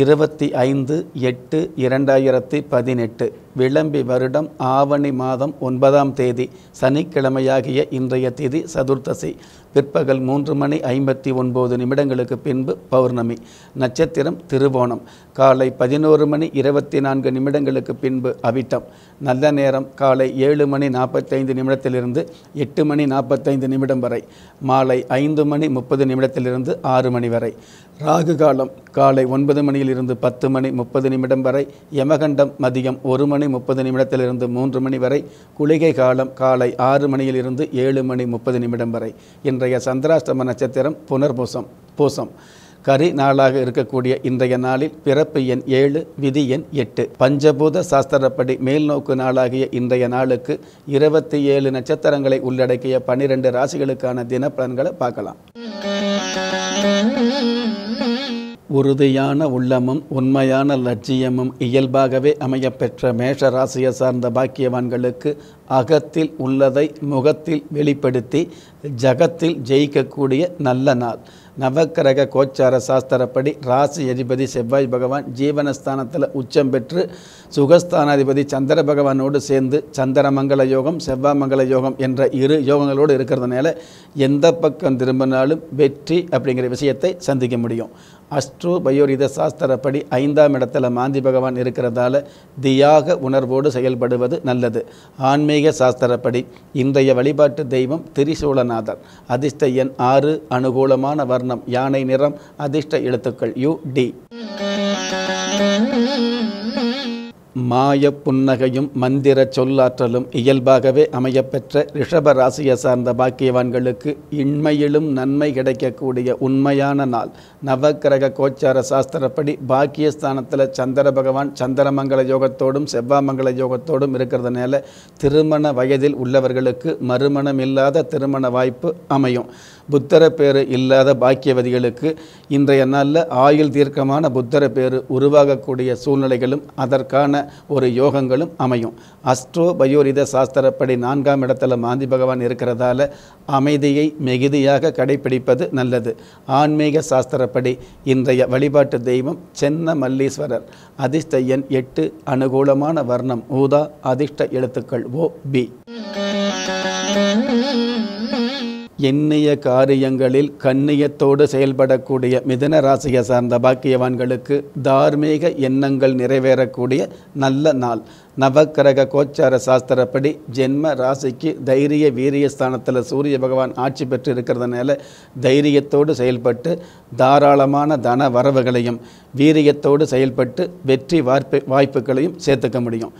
இருபத்தி ஐந்து எட்டு இரண்டாயிரத்தி பதினெட்டு விளம்பி வருடம் ஆவணி மாதம் ஒன்பதாம் தேதி சனிக்கிழமையாகிய இன்றைய திதி சதுர்த்தசி பிற்பகல் மூன்று மணி ஐம்பத்தி ஒன்பது நிமிடங்களுக்கு பின்பு பௌர்ணமி நட்சத்திரம் திருவோணம் காலை பதினோரு மணி இருபத்தி நான்கு நிமிடங்களுக்கு பின்பு அவிட்டம் நல்ல நேரம் காலை ஏழு மணி நாற்பத்தைந்து நிமிடத்திலிருந்து எட்டு மணி நாற்பத்தைந்து நிமிடம் வரை மாலை ஐந்து மணி முப்பது நிமிடத்திலிருந்து ஆறு மணி வரை ராகு காலம் காலை ஒன்பது மணியிலிருந்து பத்து மணி முப்பது நிமிடம் வரை யமகண்டம் மதியம் ஒரு மணி முப்பது நிமிடத்திலிருந்து மூன்று மணி வரை குளிகை காலம் காலை ஆறு மணியிலிருந்து ஏழு மணி முப்பது நிமிடம் வரை என்ற இன்றைய சந்திராஷ்டம நட்சத்திரம் புனர்பூசம் பூசம் கரி நாளாக இருக்கக்கூடிய இன்றைய நாளில் பிறப்பு எண் ஏழு விதி எண் எட்டு பஞ்சபூத சாஸ்திரப்படி மேல்நோக்கு நாளாகிய இன்றைய நாளுக்கு இருபத்தி ஏழு நட்சத்திரங்களை உள்ளடக்கிய பன்னிரண்டு ராசிகளுக்கான தினப்பலன்களை பார்க்கலாம் உறுதியான உள்ளமும் உண்மையான லட்சியமும் இயல்பாகவே அமையப்பெற்ற மேஷ ராசியை சார்ந்த பாக்கியவான்களுக்கு அகத்தில் உள்ளதை முகத்தில் வெளிப்படுத்தி ஜகத்தில் ஜெயிக்கக்கூடிய நல்ல நாள் நவக்கிரக கோச்சார சாஸ்திரப்படி ராசி அதிபதி செவ்வாய் பகவான் ஜீவனஸ்தானத்தில் உச்சம் பெற்று சுகஸ்தானாதிபதி சந்திர பகவானோடு சேர்ந்து சந்திரமங்கல யோகம் செவ்வாய் மங்கள யோகம் என்ற இரு யோகங்களோடு இருக்கிறதுனால எந்த பக்கம் திரும்பினாலும் வெற்றி அப்படிங்கிற விஷயத்தை சந்திக்க முடியும் அஸ்ட்ரோ பயோரித சாஸ்திரப்படி ஐந்தாம் இடத்துல மாந்தி பகவான் இருக்கிறதால தியாக உணர்வோடு செயல்படுவது நல்லது ஆன்மீக சாஸ்திரப்படி இன்றைய வழிபாட்டு தெய்வம் திரிசூலநாதர் அதிர்ஷ்ட எண் ஆறு அனுகூலமான வர்ணம் யானை நிறம் அதிர்ஷ்ட எழுத்துக்கள் யு டி மாய புன்னகையும் மந்திர சொல்லாற்றலும் இயல்பாகவே அமையப்பெற்ற ரிஷப ராசியை சார்ந்த பாக்கியவான்களுக்கு இன்மையிலும் நன்மை கிடைக்கக்கூடிய உண்மையான நாள் நவக்கிரக கோச்சார சாஸ்திரப்படி பாக்கியஸ்தானத்தில் சந்திர பகவான் சந்திரமங்கல யோகத்தோடும் செவ்வாமங்கல யோகத்தோடும் இருக்கிறதுனால திருமண வயதில் உள்ளவர்களுக்கு மறுமணம் இல்லாத திருமண வாய்ப்பு அமையும் புத்தர பேர் இல்லாத பாக்கியவதிகளுக்கு இன்றைய நாளில் ஆயுள் தீர்க்கமான புத்தர பேர் உருவாகக்கூடிய சூழ்நிலைகளும் அதற்கான ஒரு யோகங்களும் அமையும் அஸ்ட்ரோ பயோரித சாஸ்திரப்படி நான்காம் இடத்துல மாந்தி பகவான் இருக்கிறதால அமைதியை மிகுதியாக கடைபிடிப்பது நல்லது ஆன்மீக சாஸ்திரப்படி இன்றைய வழிபாட்டு தெய்வம் சென்ன மல்லீஸ்வரர் அதிர்ஷ்ட எண் எட்டு அனுகூலமான வர்ணம் ஊதா அதிர்ஷ்ட எழுத்துக்கள் ஓ பி எண்ணிய காரியங்களில் கண்ணியத்தோடு செயல்படக்கூடிய மிதன ராசியை சார்ந்த பாக்கியவான்களுக்கு தார்மீக எண்ணங்கள் நிறைவேறக்கூடிய நல்ல நாள் நவக்கிரக கோச்சார சாஸ்திரப்படி ஜென்ம ராசிக்கு தைரிய வீரிய ஸ்தானத்தில் சூரிய பகவான் ஆட்சி பெற்று இருக்கிறதுனால தைரியத்தோடு செயல்பட்டு தாராளமான தன வரவுகளையும் வீரியத்தோடு செயல்பட்டு வெற்றி வாய்ப்பு வாய்ப்புகளையும் சேர்த்துக்க முடியும்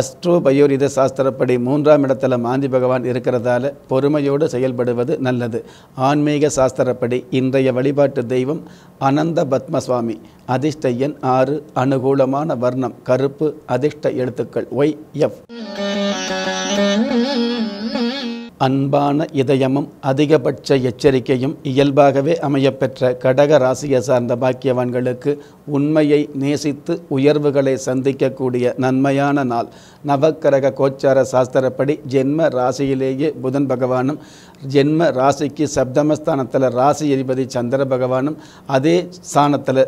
அஸ்ட்ரோ பயோரித சாஸ்திரப்படி மூன்றாம் இடத்துல மாந்தி பகவான் இருக்கிறதால பொறுமையோடு செயல்படுவது நல்லது ஆன்மீக சாஸ்திரப்படி இன்றைய வழிபாட்டு தெய்வம் அனந்த பத்மசுவாமி அதிர்ஷ்ட எண் ஆறு அனுகூலமான வர்ணம் கருப்பு அதிர்ஷ்ட எழுத்துக்கள் ஒய் எஃப் அன்பான இதயமும் அதிகபட்ச எச்சரிக்கையும் இயல்பாகவே அமையப்பெற்ற கடக ராசியை சார்ந்த பாக்கியவான்களுக்கு உண்மையை நேசித்து உயர்வுகளை சந்திக்கக்கூடிய நன்மையான நாள் நவக்கரக கோச்சார சாஸ்திரப்படி ஜென்ம ராசியிலேயே புதன் பகவானும் ஜென்ம ராசிக்கு சப்தமஸ்தானத்தில் ராசி எரிபதி சந்திர பகவானும் அதே ஸ்தானத்தில்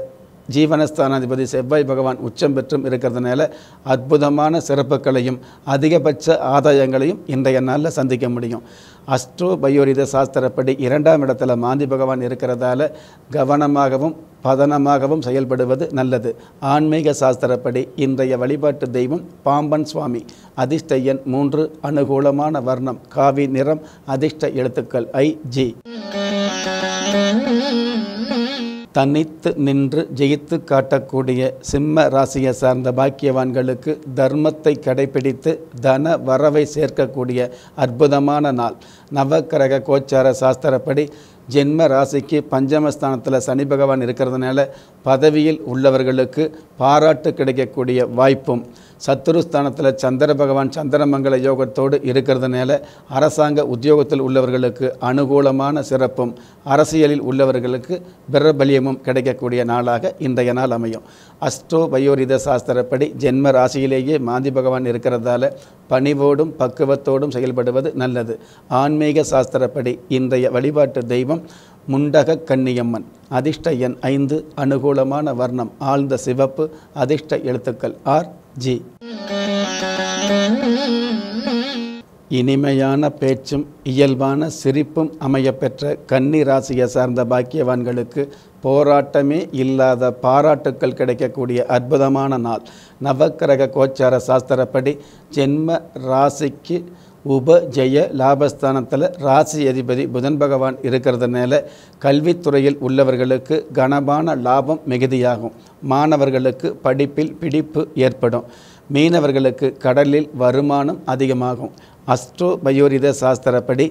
ஜீவனஸ்தானாதிபதி செவ்வாய் பகவான் உச்சம் பெற்றும் இருக்கிறதுனால அற்புதமான சிறப்புகளையும் அதிகபட்ச ஆதாயங்களையும் இன்றைய நாளில் சந்திக்க முடியும் அஸ்ட்ரோ பயோரித சாஸ்திரப்படி இரண்டாம் இடத்துல மாந்தி பகவான் இருக்கிறதால கவனமாகவும் பதனமாகவும் செயல்படுவது நல்லது ஆன்மீக சாஸ்திரப்படி இன்றைய வழிபாட்டு தெய்வம் பாம்பன் சுவாமி அதிர்ஷ்டையன் மூன்று அனுகூலமான வர்ணம் காவி நிறம் அதிர்ஷ்ட எழுத்துக்கள் ஐ ஜி தனித்து நின்று ஜெயித்து காட்டக்கூடிய சிம்ம ராசியை சார்ந்த பாக்கியவான்களுக்கு தர்மத்தை கடைபிடித்து தன வரவை சேர்க்கக்கூடிய அற்புதமான நாள் நவக்கிரக கோச்சார சாஸ்திரப்படி ஜென்ம ராசிக்கு பஞ்சமஸ்தானத்தில் சனி பகவான் இருக்கிறதுனால பதவியில் உள்ளவர்களுக்கு பாராட்டு கிடைக்கக்கூடிய வாய்ப்பும் சத்துருஸ்தானத்தில் சந்திர பகவான் சந்திரமங்கல யோகத்தோடு இருக்கிறதுனால அரசாங்க உத்தியோகத்தில் உள்ளவர்களுக்கு அனுகூலமான சிறப்பும் அரசியலில் உள்ளவர்களுக்கு பிரபலியமும் கிடைக்கக்கூடிய நாளாக இன்றைய நாள் அமையும் அஷ்டோ வயோரித சாஸ்திரப்படி ஜென்ம ராசியிலேயே மாந்தி பகவான் இருக்கிறதால பணிவோடும் பக்குவத்தோடும் செயல்படுவது நல்லது ஆன்மீக சாஸ்திரப்படி இன்றைய வழிபாட்டு தெய்வம் முண்டக கன்னியம்மன் அதிர்ஷ்ட எண் ஐந்து அனுகூலமான வர்ணம் ஆழ்ந்த சிவப்பு அதிர்ஷ்ட எழுத்துக்கள் ஆர் ஜி இனிமையான பேச்சும் இயல்பான சிரிப்பும் அமையப்பெற்ற கன்னி ராசியை சார்ந்த பாக்கியவான்களுக்கு போராட்டமே இல்லாத பாராட்டுக்கள் கிடைக்கக்கூடிய அற்புதமான நாள் நவக்கிரக கோச்சார சாஸ்திரப்படி ஜென்ம ராசிக்கு ஜெய லாபஸ்தானத்தில் ராசி அதிபதி புதன் பகவான் இருக்கிறதுனால கல்வித்துறையில் உள்ளவர்களுக்கு கனமான லாபம் மிகுதியாகும் மாணவர்களுக்கு படிப்பில் பிடிப்பு ஏற்படும் மீனவர்களுக்கு கடலில் வருமானம் அதிகமாகும் அஸ்ட்ரோ பயோரித சாஸ்திரப்படி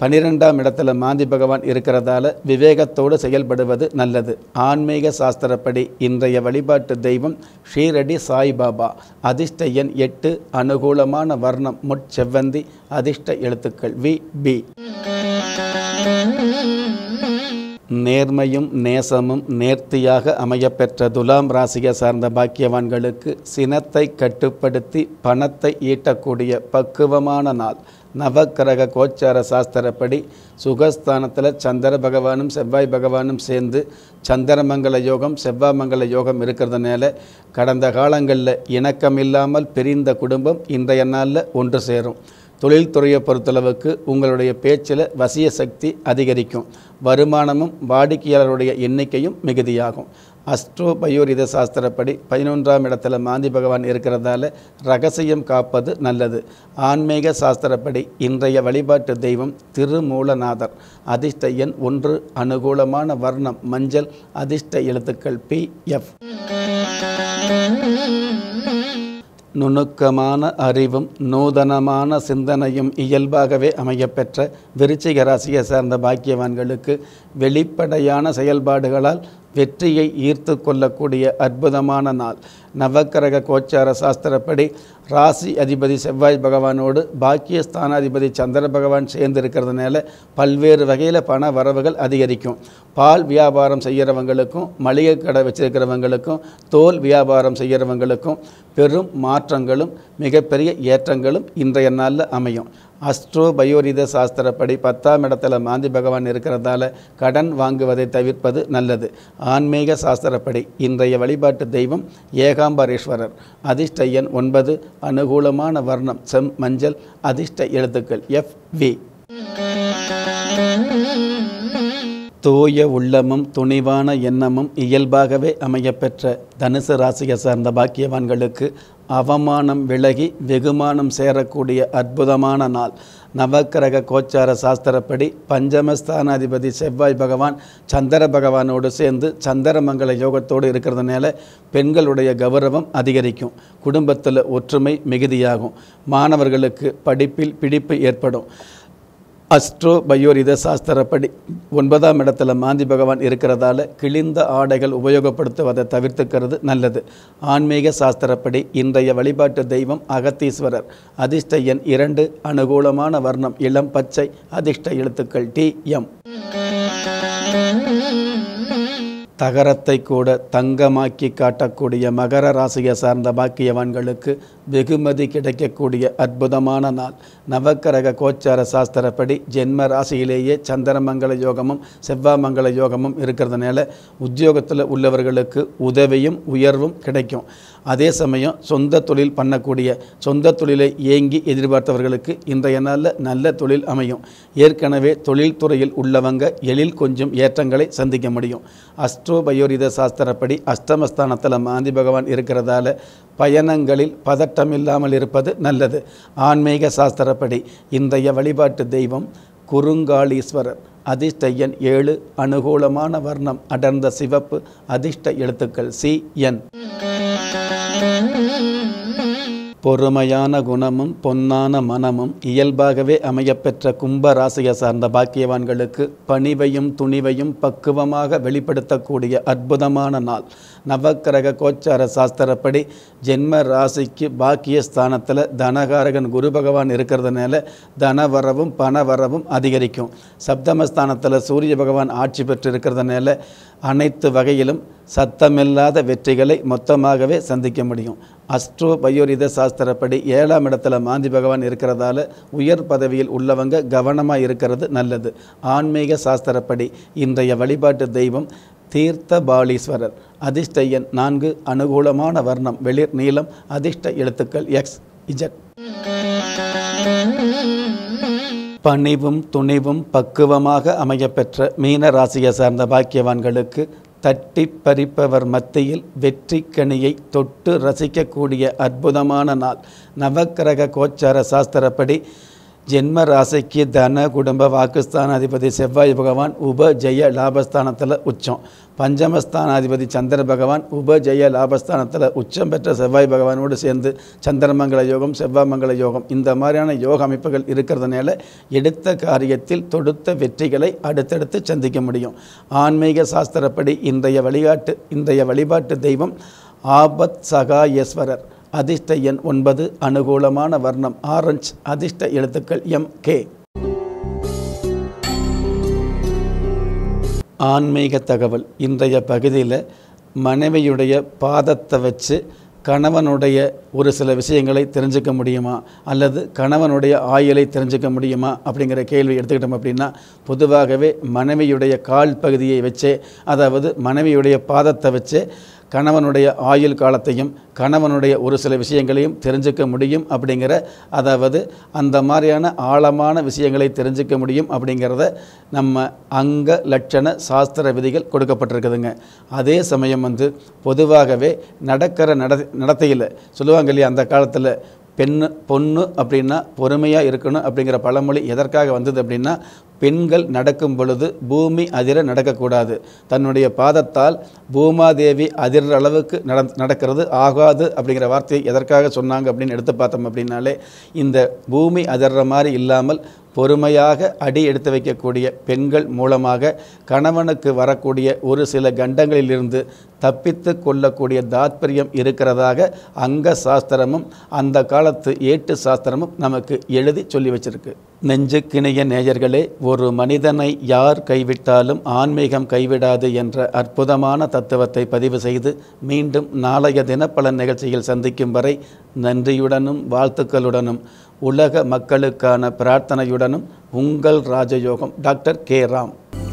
பன்னிரெண்டாம் இடத்துல மாந்தி பகவான் இருக்கிறதால விவேகத்தோடு செயல்படுவது நல்லது ஆன்மீக சாஸ்திரப்படி இன்றைய வழிபாட்டு தெய்வம் ஷீரடி சாய்பாபா அதிர்ஷ்ட எண் எட்டு அனுகூலமான வர்ணம் முட்செவ்வந்தி அதிர்ஷ்ட எழுத்துக்கள் வி பி நேர்மையும் நேசமும் நேர்த்தியாக அமையப்பெற்ற துலாம் ராசியை சார்ந்த பாக்கியவான்களுக்கு சினத்தை கட்டுப்படுத்தி பணத்தை ஈட்டக்கூடிய பக்குவமான நாள் நவக்கிரக கோச்சார சாஸ்திரப்படி சுகஸ்தானத்தில் சந்திர பகவானும் செவ்வாய் பகவானும் சேர்ந்து சந்திரமங்கல யோகம் செவ்வாய் மங்கள யோகம் இருக்கிறதுனால கடந்த காலங்களில் இணக்கம் இல்லாமல் பிரிந்த குடும்பம் இன்றைய நாளில் ஒன்று சேரும் தொழில்துறையை பொறுத்தளவுக்கு உங்களுடைய பேச்சில் வசிய சக்தி அதிகரிக்கும் வருமானமும் வாடிக்கையாளருடைய எண்ணிக்கையும் மிகுதியாகும் அஸ்ட்ரோ பயோரித சாஸ்திரப்படி பதினொன்றாம் இடத்துல மாந்தி பகவான் இருக்கிறதால ரகசியம் காப்பது நல்லது ஆன்மீக சாஸ்திரப்படி இன்றைய வழிபாட்டு தெய்வம் திருமூலநாதர் அதிர்ஷ்ட எண் ஒன்று அனுகூலமான வர்ணம் மஞ்சள் அதிர்ஷ்ட எழுத்துக்கள் பி எஃப் நுணுக்கமான அறிவும் நூதனமான சிந்தனையும் இயல்பாகவே அமையப்பெற்ற விருச்சிக ராசியை சார்ந்த பாக்கியவான்களுக்கு வெளிப்படையான செயல்பாடுகளால் வெற்றியை ஈர்த்து கொள்ளக்கூடிய அற்புதமான நாள் நவக்கரக கோச்சார சாஸ்திரப்படி ராசி அதிபதி செவ்வாய் பகவானோடு பாக்கியஸ்தானாதிபதி சந்திர பகவான் சேர்ந்து இருக்கிறதுனால பல்வேறு வகையில் பண வரவுகள் அதிகரிக்கும் பால் வியாபாரம் செய்கிறவங்களுக்கும் மளிகை கடை வச்சிருக்கிறவங்களுக்கும் தோல் வியாபாரம் செய்கிறவங்களுக்கும் பெரும் மாற்றங்களும் மிகப்பெரிய ஏற்றங்களும் இன்றைய நாளில் அமையும் அஸ்ட்ரோ பயோரித சாஸ்திரப்படி பத்தாம் இடத்துல மாந்தி பகவான் இருக்கிறதால கடன் வாங்குவதை தவிர்ப்பது நல்லது ஆன்மீக சாஸ்திரப்படி இன்றைய வழிபாட்டு தெய்வம் ஏகாம்பரேஸ்வரர் அதிர்ஷ்ட எண் ஒன்பது அனுகூலமான வர்ணம் செம் மஞ்சள் அதிர்ஷ்ட எழுத்துக்கள் எஃப் வி தூய உள்ளமும் துணிவான எண்ணமும் இயல்பாகவே அமையப்பெற்ற தனுசு ராசியை சார்ந்த பாக்கியவான்களுக்கு அவமானம் விலகி வெகுமானம் சேரக்கூடிய அற்புதமான நாள் நவக்கிரக கோச்சார சாஸ்திரப்படி பஞ்சமஸ்தானாதிபதி செவ்வாய் பகவான் சந்திர பகவானோடு சேர்ந்து சந்திரமங்கல யோகத்தோடு இருக்கிறதுனால பெண்களுடைய கௌரவம் அதிகரிக்கும் குடும்பத்தில் ஒற்றுமை மிகுதியாகும் மாணவர்களுக்கு படிப்பில் பிடிப்பு ஏற்படும் அஸ்ட்ரோ பயோரித சாஸ்திரப்படி ஒன்பதாம் இடத்துல மாந்தி பகவான் இருக்கிறதால கிழிந்த ஆடைகள் உபயோகப்படுத்துவதை தவிர்த்துக்கிறது நல்லது ஆன்மீக சாஸ்திரப்படி இன்றைய வழிபாட்டு தெய்வம் அகத்தீஸ்வரர் அதிர்ஷ்ட எண் இரண்டு அனுகூலமான வர்ணம் இளம் பச்சை அதிர்ஷ்ட எழுத்துக்கள் டி எம் தகரத்தை கூட தங்கமாக்கி காட்டக்கூடிய மகர ராசியை சார்ந்த பாக்கியவான்களுக்கு வெகுமதி கிடைக்கக்கூடிய அற்புதமான நாள் நவக்கரக கோச்சார சாஸ்திரப்படி ஜென்ம ராசியிலேயே சந்திரமங்கல யோகமும் செவ்வாமங்கல யோகமும் இருக்கிறதுனால உத்தியோகத்தில் உள்ளவர்களுக்கு உதவியும் உயர்வும் கிடைக்கும் அதே சமயம் சொந்த தொழில் பண்ணக்கூடிய சொந்த தொழிலை ஏங்கி எதிர்பார்த்தவர்களுக்கு இன்றைய நாளில் நல்ல தொழில் அமையும் ஏற்கனவே தொழில்துறையில் உள்ளவங்க எழில் கொஞ்சம் ஏற்றங்களை சந்திக்க முடியும் அஸ்ட்ரோ பயோரித சாஸ்திரப்படி அஷ்டமஸ்தானத்தில் மாந்தி பகவான் இருக்கிறதால பயணங்களில் பதட்டம் இல்லாமல் இருப்பது நல்லது ஆன்மீக சாஸ்திரப்படி இன்றைய வழிபாட்டு தெய்வம் குறுங்காலீஸ்வரர் அதிர்ஷ்ட ஏழு அனுகூலமான வர்ணம் அடர்ந்த சிவப்பு அதிர்ஷ்ட எழுத்துக்கள் சி என் பொறுமையான குணமும் பொன்னான மனமும் இயல்பாகவே அமையப்பெற்ற கும்ப ராசியை சார்ந்த பாக்கியவான்களுக்கு பணிவையும் துணிவையும் பக்குவமாக வெளிப்படுத்தக்கூடிய அற்புதமான நாள் நவக்கிரக கோச்சார சாஸ்திரப்படி ஜென்ம ராசிக்கு பாக்கிய ஸ்தானத்தில் தனகாரகன் குரு பகவான் இருக்கிறதுனால தனவரவும் பணவரவும் அதிகரிக்கும் சப்தமஸ்தானத்தில் சூரிய பகவான் ஆட்சி பெற்று இருக்கிறதுனால அனைத்து வகையிலும் சத்தமில்லாத வெற்றிகளை மொத்தமாகவே சந்திக்க முடியும் அஸ்ட்ரோ பயோரித சாஸ்திரப்படி ஏழாம் இடத்துல மாந்தி பகவான் இருக்கிறதால உயர் பதவியில் உள்ளவங்க கவனமாக இருக்கிறது நல்லது ஆன்மீக சாஸ்திரப்படி இன்றைய வழிபாட்டு தெய்வம் தீர்த்த பாலீஸ்வரர் அதிர்ஷ்டையன் நான்கு அனுகூலமான வர்ணம் வெளிர் நீளம் அதிர்ஷ்ட எழுத்துக்கள் எக்ஸ் இஜட் பணிவும் துணிவும் பக்குவமாக அமையப்பெற்ற மீன ராசியை சார்ந்த பாக்கியவான்களுக்கு தட்டி பறிப்பவர் மத்தியில் வெற்றி கனியை தொட்டு ரசிக்கக்கூடிய அற்புதமான நாள் நவக்கிரக கோச்சார சாஸ்திரப்படி ஜென்ம ராசிக்கு தன குடும்ப வாக்குஸ்தானாதிபதி செவ்வாய் பகவான் உப ஜெய லாபஸ்தானத்தில் உச்சம் பஞ்சமஸ்தானாதிபதி சந்திர பகவான் உப ஜெய லாபஸ்தானத்தில் உச்சம் பெற்ற செவ்வாய் பகவானோடு சேர்ந்து சந்திரமங்கல யோகம் செவ்வாய் யோகம் இந்த மாதிரியான யோக அமைப்புகள் இருக்கிறதுனால எடுத்த காரியத்தில் தொடுத்த வெற்றிகளை அடுத்தடுத்து சந்திக்க முடியும் ஆன்மீக சாஸ்திரப்படி இன்றைய வழிகாட்டு இன்றைய வழிபாட்டு தெய்வம் ஆபத் சகாயஸ்வரர் அதிர்ஷ்ட எண் ஒன்பது அனுகூலமான வர்ணம் ஆரஞ்ச் அதிர்ஷ்ட எழுத்துக்கள் எம் கே ஆன்மீக தகவல் இன்றைய பகுதியில் மனைவியுடைய பாதத்தை வச்சு கணவனுடைய ஒரு சில விஷயங்களை தெரிஞ்சுக்க முடியுமா அல்லது கணவனுடைய ஆயுளை தெரிஞ்சுக்க முடியுமா அப்படிங்கிற கேள்வி எடுத்துக்கிட்டோம் அப்படின்னா பொதுவாகவே மனைவியுடைய கால் பகுதியை வச்சே அதாவது மனைவியுடைய பாதத்தை வச்சே கணவனுடைய ஆயுள் காலத்தையும் கணவனுடைய ஒரு சில விஷயங்களையும் தெரிஞ்சுக்க முடியும் அப்படிங்கிற அதாவது அந்த மாதிரியான ஆழமான விஷயங்களை தெரிஞ்சுக்க முடியும் அப்படிங்கிறத நம்ம அங்க லட்சண சாஸ்திர விதிகள் கொடுக்கப்பட்டிருக்குதுங்க அதே சமயம் வந்து பொதுவாகவே நடக்கிற நட நடத்தையில் சொல்லுவாங்க இல்லையா அந்த காலத்தில் பெண் பொண்ணு அப்படின்னா பொறுமையாக இருக்கணும் அப்படிங்கிற பழமொழி எதற்காக வந்தது அப்படின்னா பெண்கள் நடக்கும் பொழுது பூமி அதிர நடக்கக்கூடாது தன்னுடைய பாதத்தால் பூமாதேவி அதிர்ற அளவுக்கு நடக்கிறது ஆகாது அப்படிங்கிற வார்த்தையை எதற்காக சொன்னாங்க அப்படின்னு எடுத்து பார்த்தோம் அப்படின்னாலே இந்த பூமி அதிர்ற மாதிரி இல்லாமல் பொறுமையாக அடி எடுத்து வைக்கக்கூடிய பெண்கள் மூலமாக கணவனுக்கு வரக்கூடிய ஒரு சில கண்டங்களிலிருந்து தப்பித்து கொள்ளக்கூடிய தாத்பரியம் இருக்கிறதாக அங்க சாஸ்திரமும் அந்த காலத்து ஏட்டு சாஸ்திரமும் நமக்கு எழுதி சொல்லி வச்சிருக்கு நெஞ்சுக்கிணைய நேயர்களே ஒரு மனிதனை யார் கைவிட்டாலும் ஆன்மீகம் கைவிடாது என்ற அற்புதமான தத்துவத்தை பதிவு செய்து மீண்டும் நாளைய தினப்பல நிகழ்ச்சியில் சந்திக்கும் வரை நன்றியுடனும் வாழ்த்துக்களுடனும் உலக மக்களுக்கான பிரார்த்தனையுடனும் உங்கள் ராஜயோகம் டாக்டர் கே ராம்